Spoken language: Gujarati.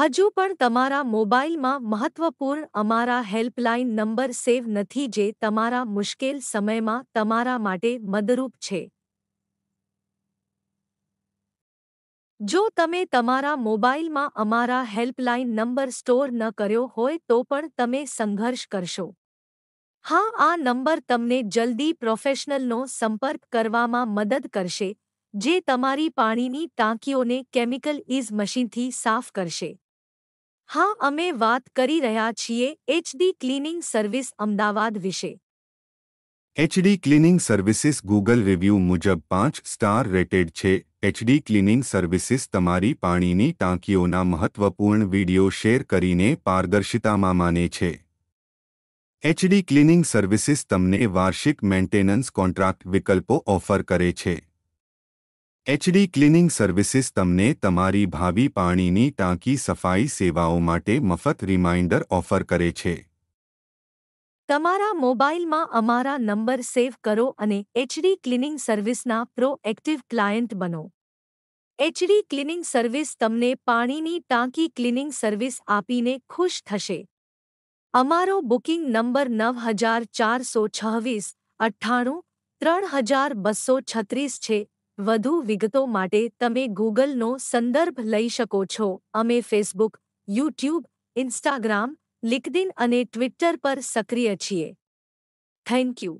હજુ પણ તમારા મોબાઈલમાં મહત્વપૂર્ણ અમારા હેલ્પલાઇન નંબર સેવ નથી જે તમારા મુશ્કેલ સમયમાં તમારા માટે મદરૂપ છે જો તમે તમારા મોબાઈલમાં અમારા હેલ્પલાઇન નંબર સ્ટોર ન કર્યો હોય તો પણ તમે સંઘર્ષ કરશો હા આ નંબર તમને જલ્દી પ્રોફેશનલનો સંપર્ક કરવામાં મદદ કરશે જે તમારી પાણીની ટાંકીઓને કેમિકલ ઇઝ મશીનથી સાફ કરશે હા અમે વાત કરી રહ્યા છીએ એચડી ક્લીનિંગ સર્વિસ અમદાવાદ વિશે HD cleaning services Google review મુજબ પાંચ સ્ટાર રેટેડ છે એચડી ક્લીનિંગ સર્વિસીસ તમારી પાણીની ટાંકીઓના મહત્વપૂર્ણ વિડિયો શેર કરીને પારદર્શિતામાં માને છે એચડી ક્લીનિંગ સર્વિસીસ તમને વાર્ષિક મેન્ટેનન્સ કોન્ટ્રાક્ટ વિકલ્પો ઓફર કરે છે એચડી ક્લિનિંગ સર્વિસીસ તમને તમારી ભાવિ પાણીની ટાંકી સફાઈ સેવાઓ માટે મફત રિમાઇન્ડર ઓફર કરે છે તમારા મોબાઈલમાં અમારા નંબર સેવ કરો અને એચડી ક્લિનિંગ સર્વિસના પ્રોએક્ટિવ ક્લાયન્ટ બનો એચડી ક્લિનિંગ સર્વિસ તમને પાણીની ટાંકી ક્લિનિંગ સર્વિસ આપીને ખુશ થશે અમારો બુકિંગ નંબર નવ હજાર ચારસો છવ્વીસ અઠ્ઠાણું ત્રણ હજાર બસો છત્રીસ છે વધુ વિગતો માટે તમે ગૂગલનો સંદર્ભ લઈ શકો છો અમે ફેસબુક યુટ્યુબ ઇન્સ્ટાગ્રામ લિંક્ડઇન અને ટ્વિટર પર સક્રિય છીએ થેન્ક યુ